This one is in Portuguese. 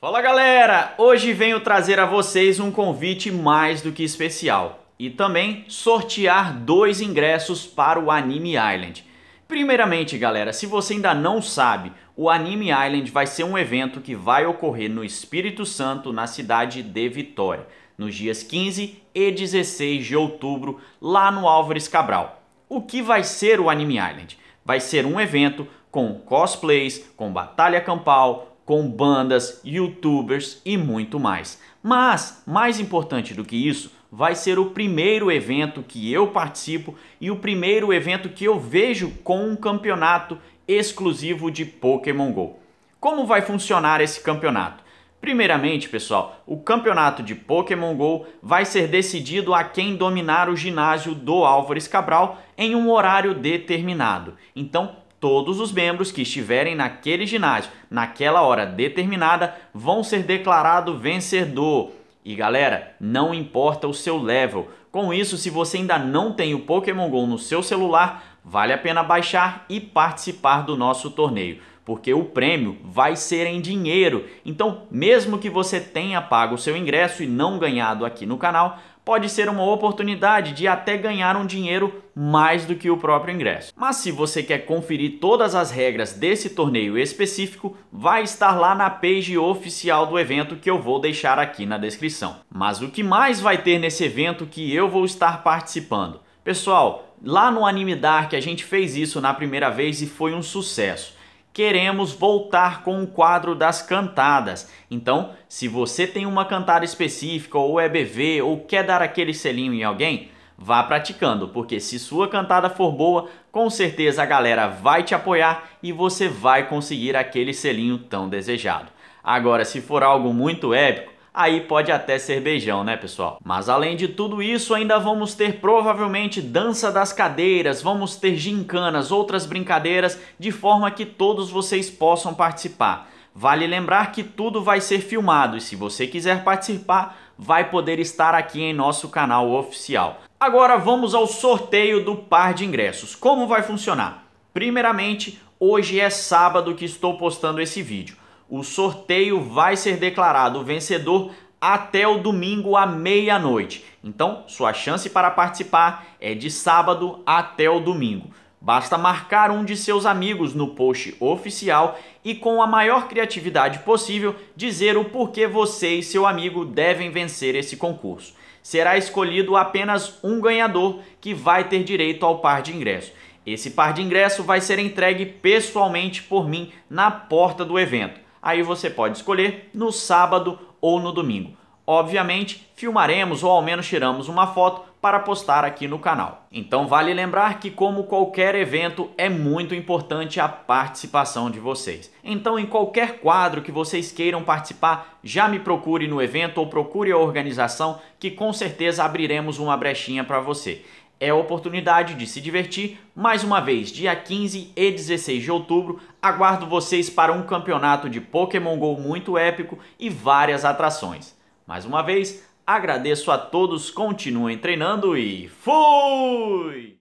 Fala galera! Hoje venho trazer a vocês um convite mais do que especial e também sortear dois ingressos para o Anime Island. Primeiramente, galera, se você ainda não sabe, o Anime Island vai ser um evento que vai ocorrer no Espírito Santo, na cidade de Vitória, nos dias 15 e 16 de outubro, lá no Álvares Cabral. O que vai ser o Anime Island? Vai ser um evento com cosplays, com batalha campal, com bandas, youtubers e muito mais. Mas, mais importante do que isso, vai ser o primeiro evento que eu participo e o primeiro evento que eu vejo com um campeonato exclusivo de Pokémon GO. Como vai funcionar esse campeonato? Primeiramente, pessoal, o campeonato de Pokémon GO vai ser decidido a quem dominar o ginásio do Álvares Cabral em um horário determinado. Então, Todos os membros que estiverem naquele ginásio, naquela hora determinada, vão ser declarado vencedor. E galera, não importa o seu level. Com isso, se você ainda não tem o Pokémon GO no seu celular, vale a pena baixar e participar do nosso torneio porque o prêmio vai ser em dinheiro. Então, mesmo que você tenha pago o seu ingresso e não ganhado aqui no canal, pode ser uma oportunidade de até ganhar um dinheiro mais do que o próprio ingresso. Mas se você quer conferir todas as regras desse torneio específico, vai estar lá na page oficial do evento que eu vou deixar aqui na descrição. Mas o que mais vai ter nesse evento que eu vou estar participando? Pessoal, lá no Anime Dark a gente fez isso na primeira vez e foi um sucesso queremos voltar com o quadro das cantadas. Então, se você tem uma cantada específica ou é BV ou quer dar aquele selinho em alguém, vá praticando, porque se sua cantada for boa, com certeza a galera vai te apoiar e você vai conseguir aquele selinho tão desejado. Agora, se for algo muito épico, aí pode até ser beijão, né, pessoal? Mas além de tudo isso, ainda vamos ter provavelmente dança das cadeiras, vamos ter gincanas, outras brincadeiras, de forma que todos vocês possam participar. Vale lembrar que tudo vai ser filmado e se você quiser participar, vai poder estar aqui em nosso canal oficial. Agora vamos ao sorteio do par de ingressos. Como vai funcionar? Primeiramente, hoje é sábado que estou postando esse vídeo. O sorteio vai ser declarado vencedor até o domingo à meia-noite. Então, sua chance para participar é de sábado até o domingo. Basta marcar um de seus amigos no post oficial e, com a maior criatividade possível, dizer o porquê você e seu amigo devem vencer esse concurso. Será escolhido apenas um ganhador que vai ter direito ao par de ingresso. Esse par de ingresso vai ser entregue pessoalmente por mim na porta do evento. Aí você pode escolher no sábado ou no domingo. Obviamente, filmaremos ou ao menos tiramos uma foto para postar aqui no canal. Então vale lembrar que como qualquer evento é muito importante a participação de vocês. Então em qualquer quadro que vocês queiram participar, já me procure no evento ou procure a organização que com certeza abriremos uma brechinha para você é a oportunidade de se divertir. Mais uma vez, dia 15 e 16 de outubro, aguardo vocês para um campeonato de Pokémon GO muito épico e várias atrações. Mais uma vez, agradeço a todos, continuem treinando e fui!